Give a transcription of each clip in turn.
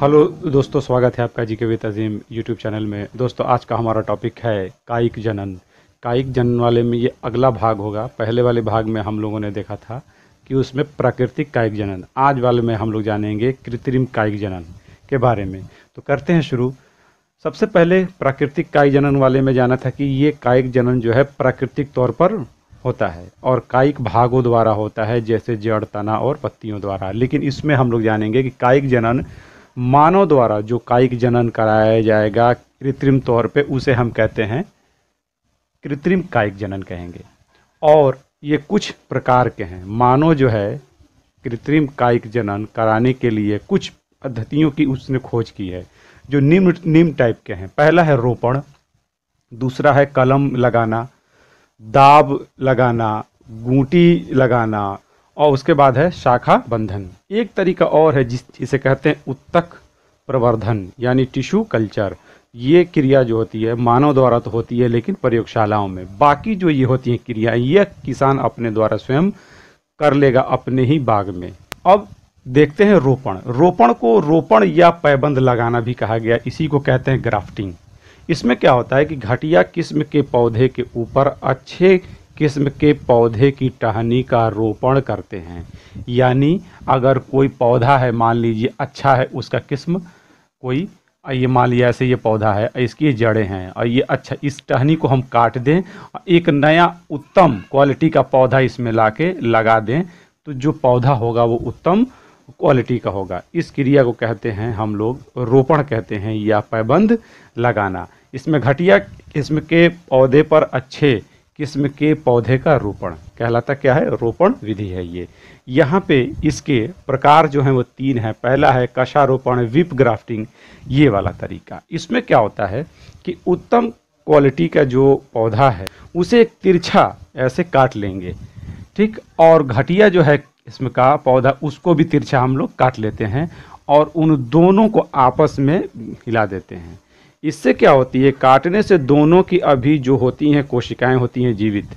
hello दोस्तों स्वागत है आपका जी के वे अजीम यूट्यूब चैनल में दोस्तों आज का हमारा टॉपिक है कायिक जनन कायिक जनन वाले में ये अगला भाग होगा पहले वाले भाग में हम लोगों ने देखा था कि उसमें प्राकृतिक कायिक जनन आज वाले में हम लोग जानेंगे कृत्रिम कायिक जनन के बारे में तो करते हैं शुरू सबसे पहले प्राकृतिक कायिक जनन वाले में जाना था कि ये कायिक जनन जो है प्राकृतिक तौर पर होता है और कायिक भागों द्वारा होता है जैसे जड़ तना और पत्तियों द्वारा लेकिन इसमें हम लोग जानेंगे कि कायिक जनन मानव द्वारा जो कायिक जनन कराया जाएगा कृत्रिम तौर पे उसे हम कहते हैं कृत्रिम कायिक जनन कहेंगे और ये कुछ प्रकार के हैं मानव जो है कृत्रिम कायिक जनन कराने के लिए कुछ पद्धतियों की उसने खोज की है जो निम्न निम्न टाइप के हैं पहला है रोपण दूसरा है कलम लगाना दाब लगाना गूटी लगाना और उसके बाद है शाखा बंधन एक तरीका और है जिस जिसे कहते हैं उत्तक प्रवर्धन यानी टिश्यू कल्चर ये क्रिया जो होती है मानव द्वारा तो होती है लेकिन प्रयोगशालाओं में बाकी जो ये होती हैं क्रियाएं यह किसान अपने द्वारा स्वयं कर लेगा अपने ही बाग में अब देखते हैं रोपण रोपण को रोपण या पैबंद लगाना भी कहा गया इसी को कहते हैं ग्राफ्टिंग इसमें क्या होता है कि घटिया किस्म के पौधे के ऊपर अच्छे किस्म के पौधे की टहनी का रोपण करते हैं यानी अगर कोई पौधा है मान लीजिए अच्छा है उसका किस्म कोई ये मान लिया ऐसे ये पौधा है इसकी जड़ें हैं और ये अच्छा इस टहनी को हम काट दें और एक नया उत्तम क्वालिटी का पौधा इसमें ला के लगा दें तो जो पौधा होगा वो उत्तम क्वालिटी का होगा इस क्रिया को कहते हैं हम लोग रोपण कहते हैं या पैबंद लगाना इसमें घटिया किस्म के पौधे पर अच्छे किस्म के पौधे का रोपण कहलाता क्या है रोपण विधि है ये यहाँ पे इसके प्रकार जो हैं वो तीन हैं पहला है कषारोपण विप ग्राफ्टिंग ये वाला तरीका इसमें क्या होता है कि उत्तम क्वालिटी का जो पौधा है उसे एक तिरछा ऐसे काट लेंगे ठीक और घटिया जो है किस्म का पौधा उसको भी तिरछा हम लोग काट लेते हैं और उन दोनों को आपस में हिला देते हैं इससे क्या होती है काटने से दोनों की अभी जो होती हैं कोशिकाएं होती हैं जीवित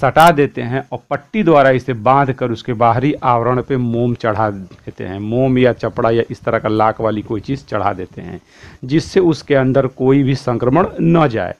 सटा देते हैं और पट्टी द्वारा इसे बांध कर उसके बाहरी आवरण पे मोम चढ़ा देते हैं मोम या चपड़ा या इस तरह का लाक वाली कोई चीज़ चढ़ा देते हैं जिससे उसके अंदर कोई भी संक्रमण न जाए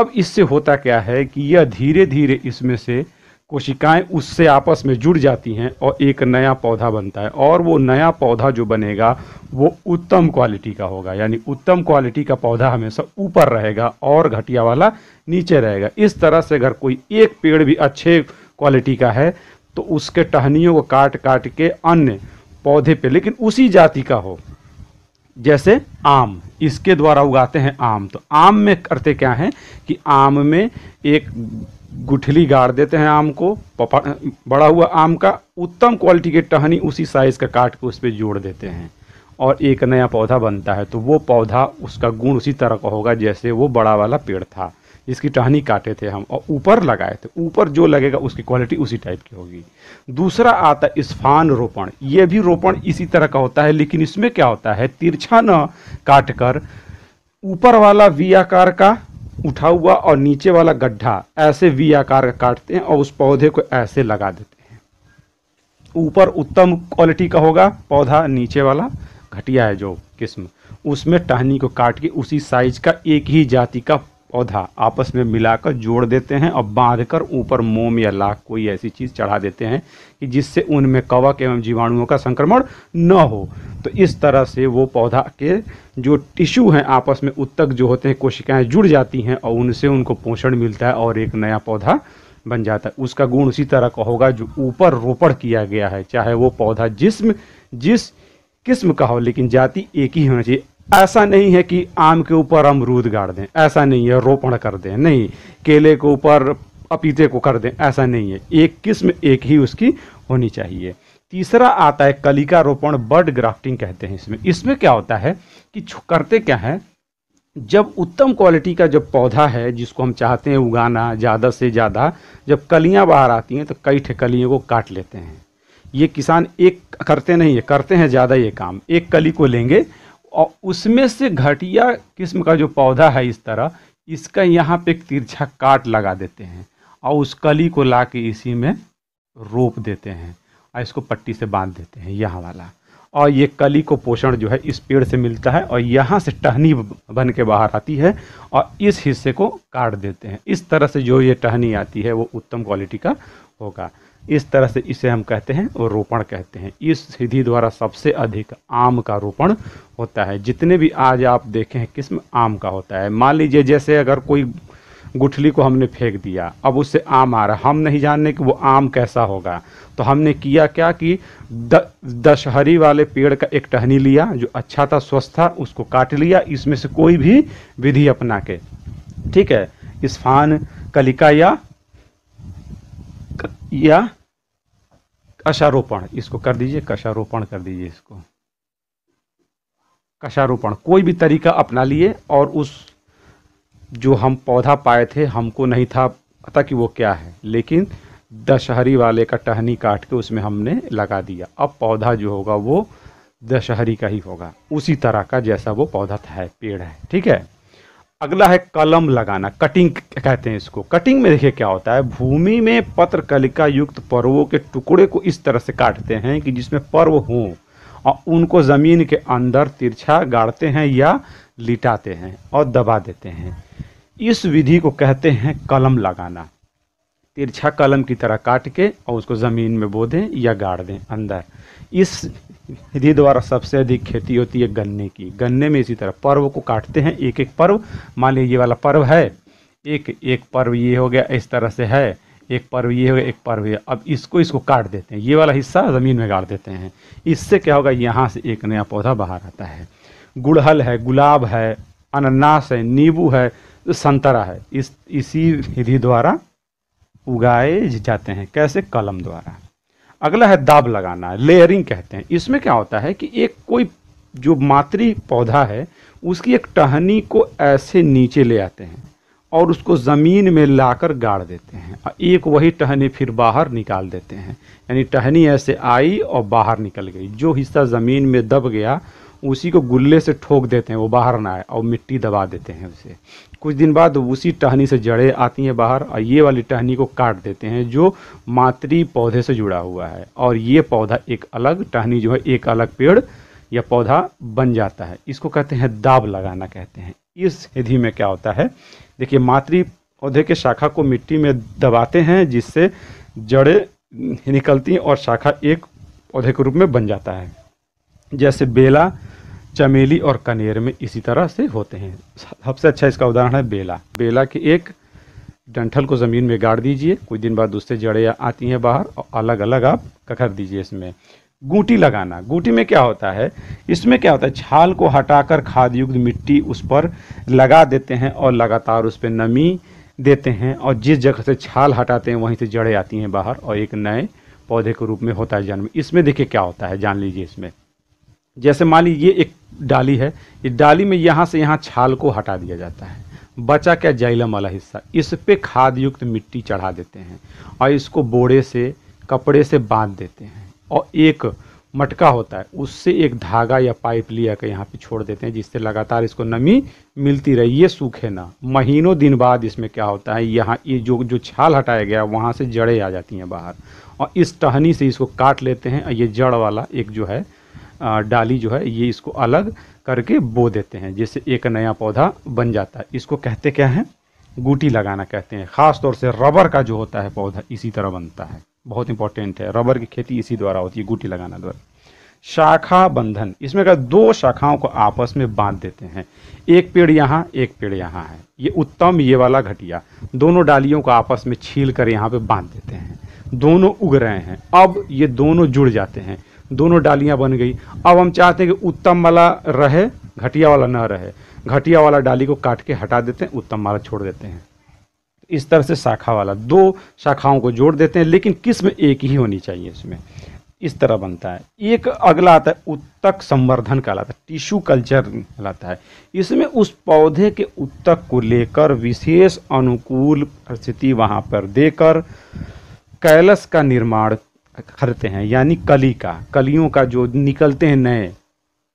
अब इससे होता क्या है कि यह धीरे धीरे इसमें से कोशिकाएं उससे आपस में जुड़ जाती हैं और एक नया पौधा बनता है और वो नया पौधा जो बनेगा वो उत्तम क्वालिटी का होगा यानी उत्तम क्वालिटी का पौधा हमेशा ऊपर रहेगा और घटिया वाला नीचे रहेगा इस तरह से अगर कोई एक पेड़ भी अच्छे क्वालिटी का है तो उसके टहनियों को काट काट के अन्य पौधे पे लेकिन उसी जाति का हो जैसे आम इसके द्वारा उगाते हैं आम तो आम में करते क्या है कि आम में एक गुठली गाड़ देते हैं आम को बड़ा हुआ आम का उत्तम क्वालिटी के टहनी उसी साइज़ का काट के उस पर जोड़ देते हैं और एक नया पौधा बनता है तो वो पौधा उसका गुण उसी तरह का होगा जैसे वो बड़ा वाला पेड़ था जिसकी टहनी काटे थे हम और ऊपर लगाए थे ऊपर जो लगेगा उसकी क्वालिटी उसी टाइप की होगी दूसरा आता है इस्फान रोपण ये भी रोपण इसी तरह का होता है लेकिन इसमें क्या होता है तिरछा न काट कर ऊपर वाला वी आकार का उठा हुआ और नीचे वाला गड्ढा ऐसे वी आकार का काटते हैं और उस पौधे को ऐसे लगा देते हैं ऊपर उत्तम क्वालिटी का होगा पौधा नीचे वाला घटिया है जो किस्म उसमें टहनी को काट के उसी साइज का एक ही जाति का पौधा आपस में मिलाकर जोड़ देते हैं और बांधकर ऊपर मोम या लाख कोई ऐसी चीज़ चढ़ा देते हैं कि जिससे उनमें कवक एवं जीवाणुओं का संक्रमण न हो तो इस तरह से वो पौधा के जो टिश्यू हैं आपस में उत्तक जो होते हैं कोशिकाएं जुड़ जाती हैं और उनसे उनको पोषण मिलता है और एक नया पौधा बन जाता है उसका गुण उसी तरह का होगा जो ऊपर रोपण किया गया है चाहे वो पौधा जिसम जिस किस्म का हो लेकिन जाति एक ही होना चाहिए ऐसा नहीं है कि आम के ऊपर अमरूद गाड़ दें ऐसा नहीं है रोपण कर दें नहीं केले के ऊपर पपीते को कर दें ऐसा नहीं है एक किस्म एक ही उसकी होनी चाहिए तीसरा आता है कलिका रोपण बर्ड ग्राफ्टिंग कहते हैं इसमें इसमें क्या होता है कि करते क्या है जब उत्तम क्वालिटी का जब पौधा है जिसको हम चाहते हैं उगाना ज़्यादा से ज़्यादा जब कलियाँ बाहर आती हैं तो कई कलियों को काट लेते हैं ये किसान एक करते नहीं है करते हैं ज़्यादा ये काम एक कली को लेंगे और उसमें से घटिया किस्म का जो पौधा है इस तरह इसका यहाँ पे एक तिरछा काट लगा देते हैं और उस कली को ला के इसी में रोप देते हैं और इसको पट्टी से बांध देते हैं यहाँ वाला और ये कली को पोषण जो है इस पेड़ से मिलता है और यहाँ से टहनी बन के बाहर आती है और इस हिस्से को काट देते हैं इस तरह से जो ये टहनी आती है वो उत्तम क्वालिटी का होगा इस तरह से इसे हम कहते हैं और रोपण कहते हैं इस विधि द्वारा सबसे अधिक आम का रोपण होता है जितने भी आज आप देखे हैं किस्म आम का होता है मान लीजिए जैसे अगर कोई गुठली को हमने फेंक दिया अब उससे आम आ रहा हम नहीं जानने कि वो आम कैसा होगा तो हमने किया क्या कि द, दशहरी वाले पेड़ का एक टहनी लिया जो अच्छा था स्वस्थ था उसको काट लिया इसमें से कोई भी विधि अपना के ठीक है इस्फान कलिका या या कशारोपण इसको कर दीजिए कशारोपण कर दीजिए इसको कशारोपण कोई भी तरीका अपना लिए और उस जो हम पौधा पाए थे हमको नहीं था पता कि वो क्या है लेकिन दशहरी वाले का टहनी काट के उसमें हमने लगा दिया अब पौधा जो होगा वो दशहरी का ही होगा उसी तरह का जैसा वो पौधा है पेड़ है ठीक है अगला है कलम लगाना कटिंग कहते हैं इसको कटिंग में देखिए क्या होता है भूमि में पत्रकलिका युक्त पर्वों के टुकड़े को इस तरह से काटते हैं कि जिसमें पर्व हों और उनको ज़मीन के अंदर तिरछा गाड़ते हैं या लिटाते हैं और दबा देते हैं इस विधि को कहते हैं कलम लगाना तिरछा कलम की तरह काट के और उसको ज़मीन में बो दें या गाड़ दें अंदर इस विधि द्वारा सबसे अधिक खेती होती है गन्ने की गन्ने में इसी तरह पर्व को काटते हैं एक एक पर्व मान लीजिए ये वाला पर्व है एक एक पर्व ये हो गया इस तरह से है एक पर्व ये हो गया एक पर्व ये अब इसको इसको काट देते हैं ये वाला हिस्सा ज़मीन में गाड़ देते हैं इससे क्या होगा यहाँ से एक नया पौधा बाहर आता है गुड़हल है गुलाब है अनानास है नींबू है संतरा है इस इसी विधि द्वारा उगाए जाते हैं कैसे कलम द्वारा अगला है दाब लगाना लेयरिंग कहते हैं इसमें क्या होता है कि एक कोई जो मातृ पौधा है उसकी एक टहनी को ऐसे नीचे ले आते हैं और उसको ज़मीन में लाकर गाड़ देते हैं एक वही टहनी फिर बाहर निकाल देते हैं यानी टहनी ऐसे आई और बाहर निकल गई जो हिस्सा ज़मीन में दब गया उसी को गुल्ले से ठोक देते हैं वो बाहर ना आए और मिट्टी दबा देते हैं उसे कुछ दिन बाद उसी टहनी से जड़ें आती हैं बाहर और ये वाली टहनी को काट देते हैं जो मातृ पौधे से जुड़ा हुआ है और ये पौधा एक अलग टहनी जो है एक अलग पेड़ या पौधा बन जाता है इसको कहते हैं दाब लगाना कहते हैं इस विधि में क्या होता है देखिए मातृ पौधे के शाखा को मिट्टी में दबाते हैं जिससे जड़ें निकलती हैं और शाखा एक पौधे के रूप में बन जाता है जैसे बेला चमेली और कनेर में इसी तरह से होते हैं सबसे अच्छा इसका उदाहरण है बेला बेला के एक डंठल को ज़मीन में गाड़ दीजिए कुछ दिन बाद उससे जड़ें आती हैं बाहर और अलग अलग आप कखर दीजिए इसमें गूटी लगाना गूटी में क्या होता है इसमें क्या होता है छाल को हटाकर खाद युक्त मिट्टी उस पर लगा देते हैं और लगातार उस पर नमी देते हैं और जिस जगह से छाल हटाते हैं वहीं से जड़ें आती हैं बाहर और एक नए पौधे के रूप में होता है जन्म इसमें देखिए क्या होता है जान लीजिए इसमें जैसे मान लीजिए एक डाली है इस डाली में यहाँ से यहाँ छाल को हटा दिया जाता है बचा क्या जाइलम वाला हिस्सा इस पे खाद युक्त मिट्टी चढ़ा देते हैं और इसको बोड़े से कपड़े से बांध देते हैं और एक मटका होता है उससे एक धागा या पाइप लिया कर यहाँ पे छोड़ देते हैं जिससे लगातार इसको नमी मिलती रही ये सूखे ना महीनों दिन बाद इसमें क्या होता है यहाँ ये जो जो छाल हटाया गया वहाँ से जड़ें आ जाती हैं बाहर और इस टहनी से इसको काट लेते हैं और ये जड़ वाला एक जो है डाली जो है ये इसको अलग करके बो देते हैं जिससे एक नया पौधा बन जाता है इसको कहते क्या है गूटी लगाना कहते हैं ख़ास तौर से रबर का जो होता है पौधा इसी तरह बनता है बहुत इंपॉर्टेंट है रबर की खेती इसी द्वारा होती है गूटी लगाना द्वारा शाखा बंधन इसमें क्या दो शाखाओं को आपस में बांध देते हैं एक पेड़ यहाँ एक पेड़ यहाँ है ये उत्तम ये वाला घटिया दोनों डालियों को आपस में छील कर यहाँ पे बांध देते हैं दोनों उग रहे हैं अब ये दोनों जुड़ जाते हैं दोनों डालियाँ बन गई अब हम चाहते हैं कि उत्तम वाला रहे घटिया वाला ना रहे घटिया वाला डाली को काट के हटा देते हैं उत्तम वाला छोड़ देते हैं इस तरह से शाखा वाला दो शाखाओं को जोड़ देते हैं लेकिन किस्म एक ही होनी चाहिए इसमें इस तरह बनता है एक अगला आता है उत्तक संवर्धन कहलाता है टिश्यू कल्चर कहलाता है इसमें उस पौधे के उत्तक को लेकर विशेष अनुकूल परिस्थिति वहाँ पर देकर कैलस का निर्माण खरते हैं यानी कली का कलियों का जो निकलते हैं नए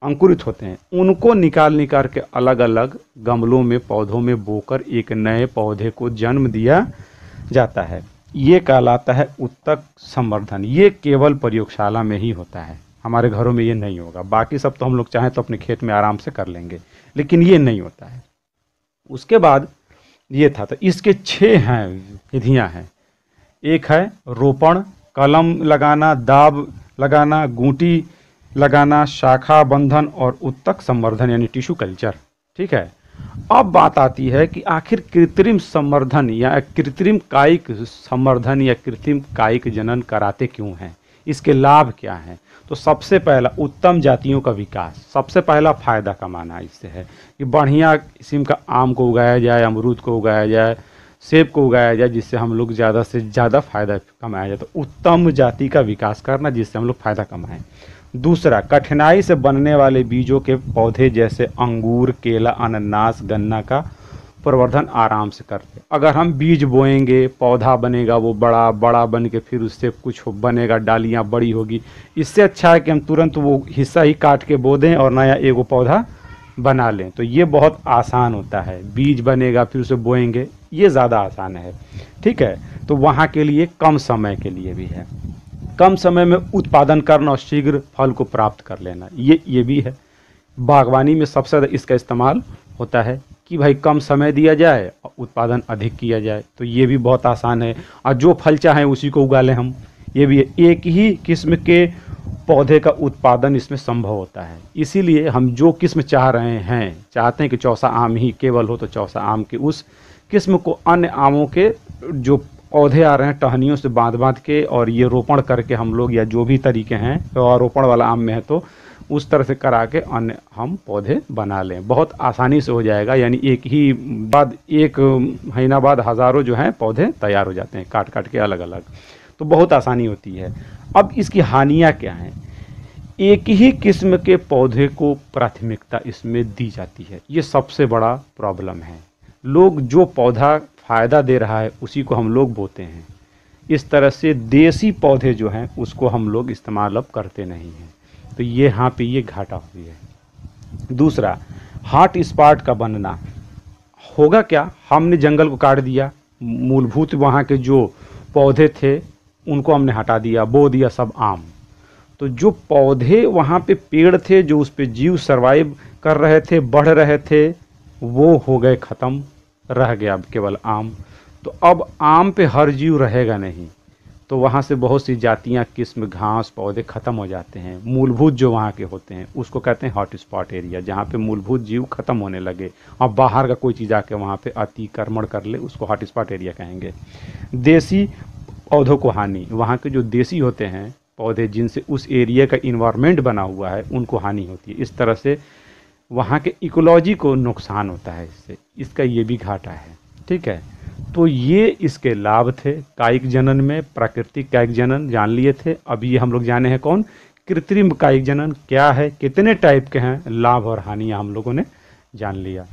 अंकुरित होते हैं उनको निकाल निकाल के अलग अलग गमलों में पौधों में बोकर एक नए पौधे को जन्म दिया जाता है ये कहलाता है उत्तक संवर्धन ये केवल प्रयोगशाला में ही होता है हमारे घरों में ये नहीं होगा बाकी सब तो हम लोग चाहें तो अपने खेत में आराम से कर लेंगे लेकिन ये नहीं होता है उसके बाद ये था तो इसके छः हैं विधियाँ हैं एक है रोपण कलम लगाना दाब लगाना गूटी लगाना शाखा बंधन और उत्तक संवर्धन यानी टिश्यू कल्चर ठीक है अब बात आती है कि आखिर कृत्रिम संवर्धन या कृत्रिम कायिक संवर्धन या कृत्रिम कायिक जनन कराते क्यों हैं इसके लाभ क्या हैं तो सबसे पहला उत्तम जातियों का विकास सबसे पहला फ़ायदा कमाना इससे है कि बढ़िया किस्म का आम को उगाया जाए अमरूद को उगाया जाए सेब को उगाया जाए जिससे हम लोग ज़्यादा से ज़्यादा फायदा कमाया जाए तो उत्तम जाति का विकास करना जिससे हम लोग फायदा कमाएँ दूसरा कठिनाई से बनने वाले बीजों के पौधे जैसे अंगूर केला अनानास गन्ना का प्रवर्धन आराम से करते अगर हम बीज बोएंगे पौधा बनेगा वो बड़ा बड़ा बन के फिर उससे कुछ बनेगा डालियाँ बड़ी होगी इससे अच्छा है कि हम तुरंत वो हिस्सा ही काट के बो दें और नया एगो पौधा बना लें तो ये बहुत आसान होता है बीज बनेगा फिर उसे बोएंगे ये ज़्यादा आसान है ठीक है तो वहाँ के लिए कम समय के लिए भी है कम समय में उत्पादन करना और शीघ्र फल को प्राप्त कर लेना ये ये भी है बागवानी में सबसे ज़्यादा इसका इस्तेमाल होता है कि भाई कम समय दिया जाए और उत्पादन अधिक किया जाए तो ये भी बहुत आसान है और जो फल चाहें उसी को उगा लें हम ये भी है एक ही किस्म के पौधे का उत्पादन इसमें संभव होता है इसीलिए हम जो किस्म चाह रहे हैं चाहते हैं कि चौसा आम ही केवल हो तो चौसा आम के उस किस्म को अन्य आमों के जो पौधे आ रहे हैं टहनियों से बांध बांध के और ये रोपण करके हम लोग या जो भी तरीके हैं तो रोपण वाला आम में है तो उस तरह से करा के अन्य हम पौधे बना लें बहुत आसानी से हो जाएगा यानी एक ही बाद एक महीना बाद हज़ारों जो हैं पौधे तैयार हो जाते हैं काट काट के अलग अलग तो बहुत आसानी होती है अब इसकी हानियाँ क्या हैं एक ही किस्म के पौधे को प्राथमिकता इसमें दी जाती है ये सबसे बड़ा प्रॉब्लम है लोग जो पौधा फ़ायदा दे रहा है उसी को हम लोग बोते हैं इस तरह से देसी पौधे जो हैं उसको हम लोग इस्तेमाल अब करते नहीं हैं तो ये यहाँ पे ये घाटा हुई है दूसरा हॉट स्पॉट का बनना होगा क्या हमने जंगल को काट दिया मूलभूत वहाँ के जो पौधे थे उनको हमने हटा दिया बो दिया सब आम तो जो पौधे वहाँ पे पेड़ थे जो उस पर जीव सरवाइव कर रहे थे बढ़ रहे थे वो हो गए ख़त्म रह गया अब केवल आम तो अब आम पे हर जीव रहेगा नहीं तो वहाँ से बहुत सी जातियाँ किस्म घास पौधे ख़त्म हो जाते हैं मूलभूत जो वहाँ के होते हैं उसको कहते हैं हॉट स्पॉट एरिया जहाँ पे मूलभूत जीव ख़त्म होने लगे और बाहर का कोई चीज़ आके वहाँ पे अतिक्रमण कर ले उसको हॉट स्पॉट एरिया कहेंगे देसी पौधों को हानि वहाँ के जो देसी होते हैं पौधे जिनसे उस एरिया का इन्वायरमेंट बना हुआ है उनको हानि होती है इस तरह से वहाँ के इकोलॉजी को नुकसान होता है इससे इसका ये भी घाटा है ठीक है तो ये इसके लाभ थे कायिक जनन में प्राकृतिक कायिक जनन जान लिए थे अब ये हम लोग जाने हैं कौन कृत्रिम कायिक जनन क्या है कितने टाइप के हैं लाभ और हानियाँ हम लोगों ने जान लिया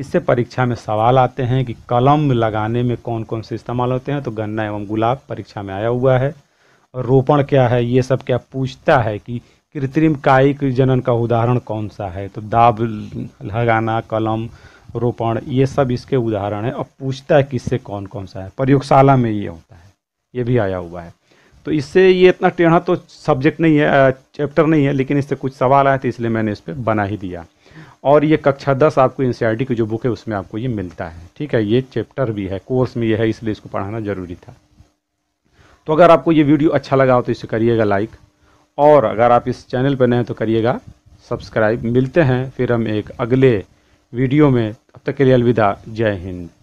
इससे परीक्षा में सवाल आते हैं कि कलम लगाने में कौन कौन से इस्तेमाल होते हैं तो गन्ना एवं गुलाब परीक्षा में आया हुआ है और रोपण क्या है ये सब क्या पूछता है कि कृत्रिम कायिक जनन का उदाहरण कौन सा है तो दाब लगाना कलम रोपण ये सब इसके उदाहरण है और पूछता है किससे कौन कौन सा है प्रयोगशाला में ये होता है ये भी आया हुआ है तो इससे ये इतना टेढ़ा तो सब्जेक्ट नहीं है चैप्टर नहीं है लेकिन इससे कुछ सवाल आए थे इसलिए मैंने इस पर बना ही दिया और ये कक्षा दस आपको एन e की जो बुक है उसमें आपको ये मिलता है ठीक है ये चैप्टर भी है कोर्स में ये है इसलिए इसको पढ़ाना ज़रूरी था तो अगर आपको ये वीडियो अच्छा लगा हो तो इसे करिएगा लाइक और अगर आप इस चैनल पर नए हैं तो करिएगा सब्सक्राइब मिलते हैं फिर हम एक अगले वीडियो में अब तक के लिए अलविदा जय हिंद